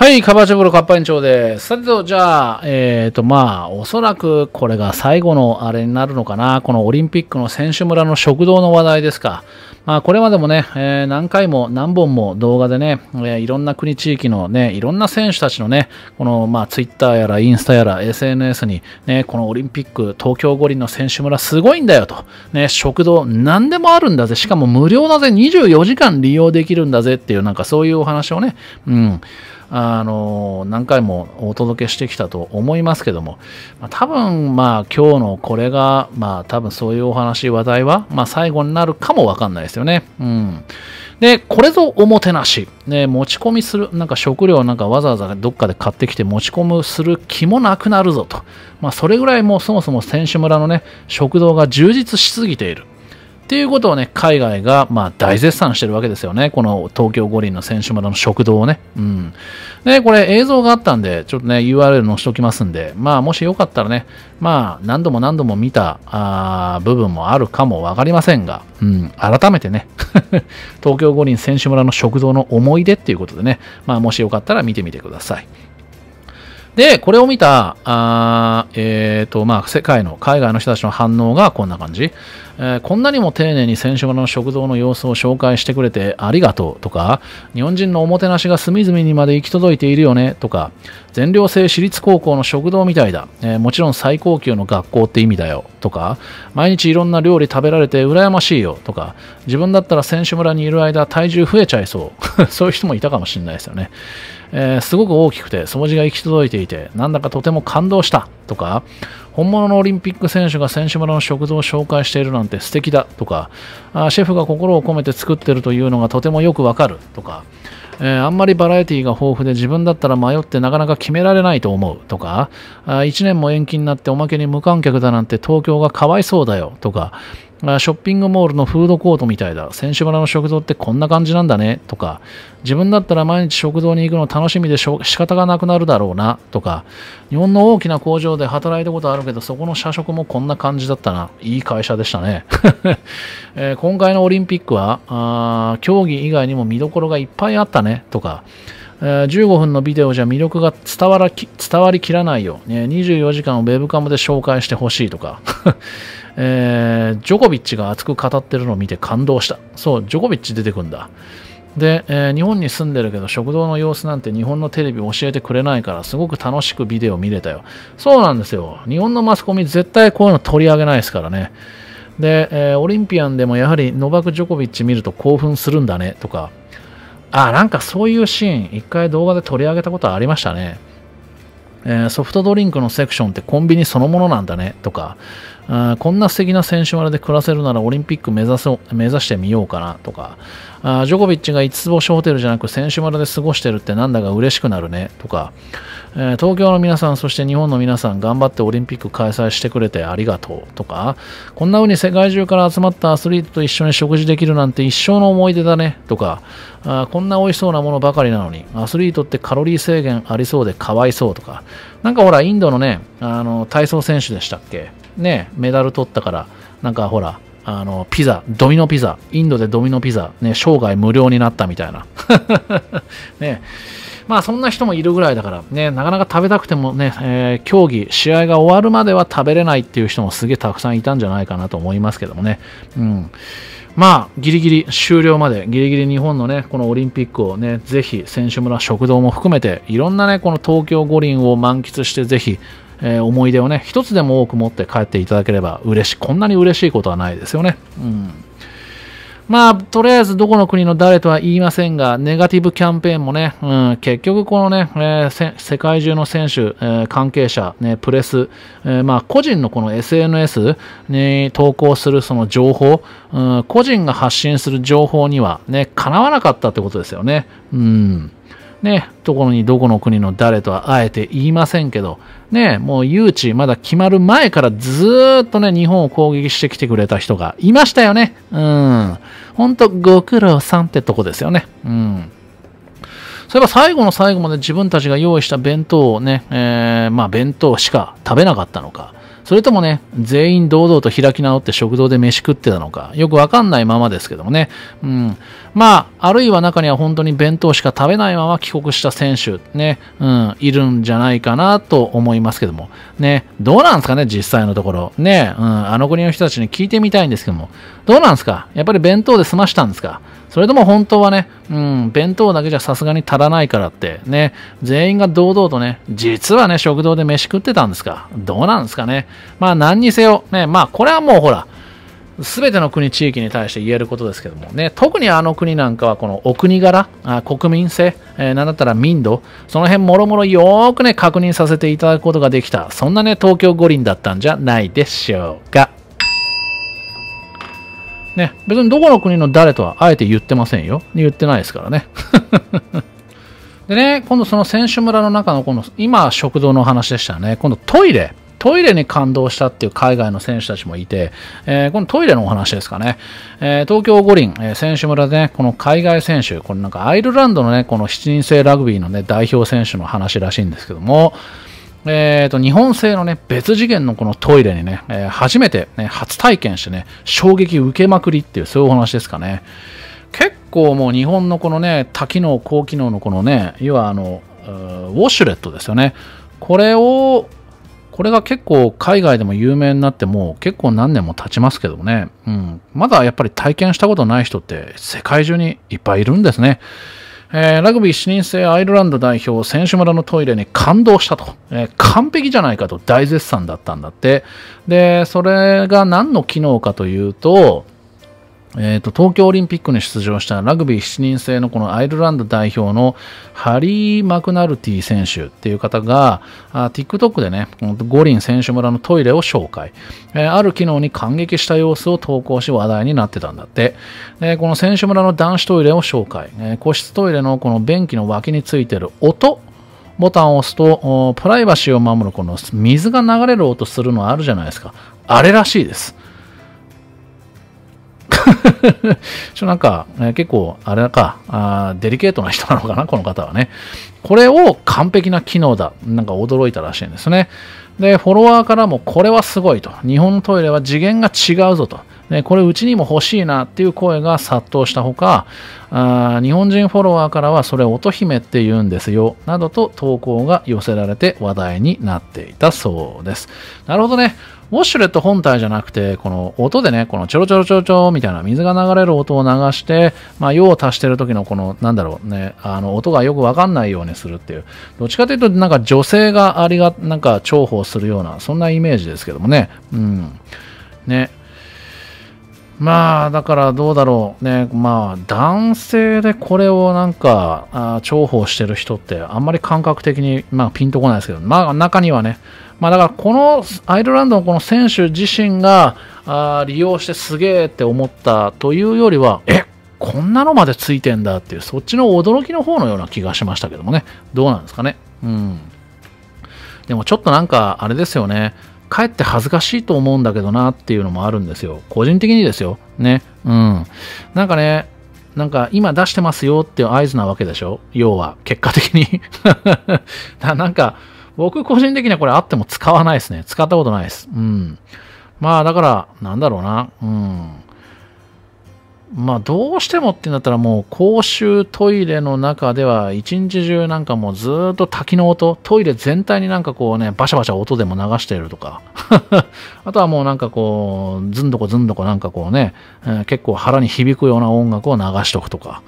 はい、カバーチョブロカッパ員長です。さてと、じゃあ、えっ、ー、と、まあ、おそらくこれが最後のあれになるのかな。このオリンピックの選手村の食堂の話題ですか。まあ、これまでもね、えー、何回も何本も動画でね、えー、いろんな国地域のね、いろんな選手たちのね、この、まあ、ツイッターやらインスタやら SNS に、ね、このオリンピック、東京五輪の選手村すごいんだよと。ね、食堂何でもあるんだぜ。しかも無料だぜ。24時間利用できるんだぜっていう、なんかそういうお話をね、うん。あの何回もお届けしてきたと思いますけども、ま多分まあ今日のこれがまあ多分そういうお話話題はまあ最後になるかもわかんないですよね。うん。で、これぞおもてなし。ね、持ち込みする、なんか食料なんかわざわざどっかで買ってきて持ち込むする気もなくなるぞと。まあそれぐらいもうそもそも選手村のね、食堂が充実しすぎている。っていうことをね、海外がまあ大絶賛してるわけですよね。この東京五輪の選手村の食堂をね。うん。で、これ映像があったんで、ちょっとね、URL 載せておきますんで、まあもしよかったらね、まあ何度も何度も見たあ部分もあるかもわかりませんが、うん、改めてね、東京五輪選手村の食堂の思い出っていうことでね、まあもしよかったら見てみてください。で、これを見た、あえっ、ー、と、まあ、世界の、海外の人たちの反応がこんな感じ。えー、こんなにも丁寧に選手村の食堂の様子を紹介してくれてありがとうとか、日本人のおもてなしが隅々にまで行き届いているよねとか、全寮制私立高校の食堂みたいだ、えー、もちろん最高級の学校って意味だよとか、毎日いろんな料理食べられて羨ましいよとか、自分だったら選手村にいる間体重増えちゃいそう。そういう人もいたかもしれないですよね。えー、すごく大きくて、掃除が行き届いていて、なんだかとても感動したとか、本物のオリンピック選手が選手村の食堂を紹介しているなんて素敵だとかあシェフが心を込めて作ってるというのがとてもよくわかるとか、えー、あんまりバラエティが豊富で自分だったら迷ってなかなか決められないと思うとかあ1年も延期になっておまけに無観客だなんて東京がかわいそうだよとかショッピングモールのフードコートみたいだ。選手村の食堂ってこんな感じなんだね。とか、自分だったら毎日食堂に行くの楽しみでし仕方がなくなるだろうな。とか、日本の大きな工場で働いたことあるけど、そこの社食もこんな感じだったな。いい会社でしたね。えー、今回のオリンピックはあ、競技以外にも見どころがいっぱいあったね。とか、15分のビデオじゃ魅力が伝わらき伝わりきらないよ、ね、24時間をウェブカムで紹介してほしいとか、えー、ジョコビッチが熱く語ってるのを見て感動したそうジョコビッチ出てくんだで、えー、日本に住んでるけど食堂の様子なんて日本のテレビ教えてくれないからすごく楽しくビデオ見れたよそうなんですよ日本のマスコミ絶対こういうの取り上げないですからねで、えー、オリンピアンでもやはりノバク・ジョコビッチ見ると興奮するんだねとかあ、なんかそういうシーン、一回動画で取り上げたことありましたね。えー、ソフトドリンクのセクションってコンビニそのものなんだねとか、あこんな素敵な選手村で暮らせるならオリンピック目指そ目指してみようかなとかあ、ジョコビッチが5つ星ホテルじゃなく選手村で過ごしてるってなんだか嬉しくなるねとか、え東京の皆さん、そして日本の皆さん、頑張ってオリンピック開催してくれてありがとうとか、こんな風に世界中から集まったアスリートと一緒に食事できるなんて一生の思い出だねとか、あこんな美味しそうなものばかりなのに、アスリートってカロリー制限ありそうでかわいそうとか、なんかほら、インドのね、あの体操選手でしたっけ、ね、メダル取ったから、なんかほら、あの、ピザ、ドミノピザ、インドでドミノピザ、ね、生涯無料になったみたいな。ね、まあそんな人もいるぐらいだからね、なかなか食べたくてもね、えー、競技、試合が終わるまでは食べれないっていう人もすげえたくさんいたんじゃないかなと思いますけどもね。うん。まあ、ギリギリ終了まで、ギリギリ日本のね、このオリンピックをね、ぜひ選手村、食堂も含めて、いろんなね、この東京五輪を満喫して、ぜひ、えー、思い出をね、一つでも多く持って帰っていただければ嬉しい、こんなに嬉しいことはないですよね。うん。まあ、とりあえずどこの国の誰とは言いませんが、ネガティブキャンペーンもね、うん、結局このね、えー、世界中の選手、えー、関係者、ね、プレス、えー、まあ、個人のこの SNS に投稿するその情報、うん、個人が発信する情報にはね、かなわなかったってことですよね。うん。ね、ところにどこの国の誰とはあえて言いませんけど、ね、もう誘致まだ決まる前からずっとね、日本を攻撃してきてくれた人がいましたよね。うん。ほんとご苦労さんってとこですよね。うん。そういえば最後の最後まで自分たちが用意した弁当をね、えー、まあ弁当しか食べなかったのか、それともね、全員堂々と開き直って食堂で飯食ってたのか、よくわかんないままですけどもね。うん。まあ、あるいは中には本当に弁当しか食べないまま帰国した選手、ね、うん、いるんじゃないかなと思いますけども。ね、どうなんですかね、実際のところ。ね、うん、あの国の人たちに聞いてみたいんですけども。どうなんですかやっぱり弁当で済ましたんですかそれとも本当はね、うん、弁当だけじゃさすがに足らないからって、ね、全員が堂々とね、実はね、食堂で飯食ってたんですかどうなんですかねまあ何にせよ、ね、まあこれはもうほら、全ての国地域に対して言えることですけどもね特にあの国なんかはこのお国柄あ国民性、えー、なんだったら民度その辺もろもろよーくね確認させていただくことができたそんなね東京五輪だったんじゃないでしょうか。ね、別にどこの国の誰とはあえて言ってませんよ。言ってないですからね。でね、今度その選手村の中のこの、今食堂の話でしたね。今度トイレ。トイレに感動したっていう海外の選手たちもいて、えー、このトイレのお話ですかね。えー、東京五輪、えー、選手村でね、この海外選手、これなんかアイルランドのね、この7人制ラグビーのね、代表選手の話らしいんですけども、えーと、日本製の、ね、別次元のこのトイレにね、えー、初めて、ね、初体験してね、衝撃受けまくりっていう、そういうお話ですかね。結構もう日本のこのね、多機能、高機能のこのね、要はあの、ウォシュレットですよね。これを、これが結構海外でも有名になってもう結構何年も経ちますけどね、うん、まだやっぱり体験したことない人って世界中にいっぱいいるんですね。えー、ラグビー視認制アイルランド代表選手村のトイレに感動したと、えー、完璧じゃないかと大絶賛だったんだってでそれが何の機能かというとえーと、東京オリンピックに出場したラグビー7人制のこのアイルランド代表のハリー・マクナルティ選手っていう方があ TikTok でね五輪選手村のトイレを紹介、えー、ある機能に感激した様子を投稿し話題になってたんだってでこの選手村の男子トイレを紹介、えー、個室トイレのこの便器の脇についてる音ボタンを押すとプライバシーを守るこの水が流れる音するのあるじゃないですかあれらしいです ちょなんか、えー、結構、あれかあ、デリケートな人なのかな、この方はね。これを完璧な機能だ。なんか驚いたらしいんですね。で、フォロワーからもこれはすごいと。日本のトイレは次元が違うぞと。ね、これうちにも欲しいなっていう声が殺到したほか、あ日本人フォロワーからはそれ乙姫って言うんですよ、などと投稿が寄せられて話題になっていたそうです。なるほどね。ウォッシュレット本体じゃなくて、この音でね、このちょろちょろちょろちょろみたいな水が流れる音を流して、まあ、用を足してる時のこの、なんだろうね、あの、音がよくわかんないようにするっていう。どっちかというと、なんか女性がありが、なんか重宝するような、そんなイメージですけどもね。うん。ね。まあだからどうだろうねまあ男性でこれをなんかあ重宝してる人ってあんまり感覚的にまあピンとこないですけどまあ中にはねまあだからこのアイルランドのこの選手自身があ利用してすげえって思ったというよりはえこんなのまでついてんだっていうそっちの驚きの方のような気がしましたけどもねどうなんですかねうんでもちょっとなんかあれですよねかえって恥ずかしいと思うんだけどなっていうのもあるんですよ。個人的にですよ。ね。うん。なんかね、なんか今出してますよっていう合図なわけでしょ要は、結果的に な。なんか、僕個人的にはこれあっても使わないですね。使ったことないです。うん。まあだから、なんだろうな。うん。まあどうしてもってなったらもう公衆トイレの中では一日中なんかもうずっと滝の音、トイレ全体になんかこうね、バシャバシャ音でも流してるとか、あとはもうなんかこう、ずんどこずんどこなんかこうね、えー、結構腹に響くような音楽を流しとくとか、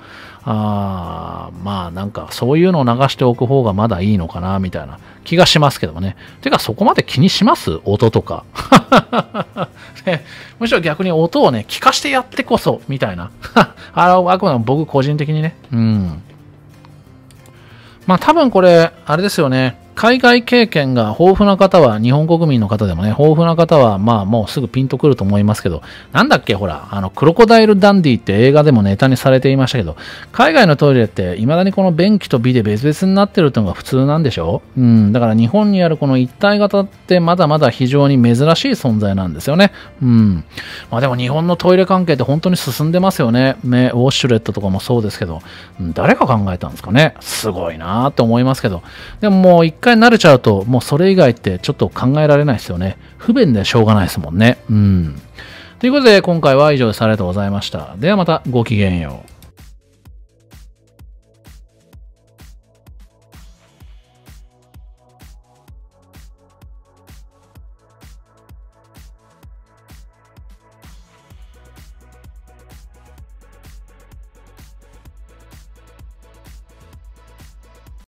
あまあなんかそういうのを流しておく方がまだいいのかなみたいな気がしますけどもね。てかそこまで気にします音とか ね、むしろ逆に音をね、聞かしてやってこそみたいな。ああくまでも僕個人的にね。うん。まあ多分これ、あれですよね。海外経験が豊富な方は、日本国民の方でもね、豊富な方は、まあもうすぐピンとくると思いますけど、なんだっけ、ほら、あの、クロコダイルダンディって映画でもネタにされていましたけど、海外のトイレって未だにこの便器と美で別々になってるってのが普通なんでしょうん、だから日本にあるこの一体型ってまだまだ非常に珍しい存在なんですよね。うん。まあでも日本のトイレ関係って本当に進んでますよね。ね、ウォッシュレットとかもそうですけど、誰が考えたんですかね。すごいなーって思いますけど、でももう一回慣れちゃうと、もうそれ以外ってちょっと考えられないですよね。不便でしょうがないですもんね。うん。ということで、今回は以上です。ありがとうございました。ではまた、ごきげんよう。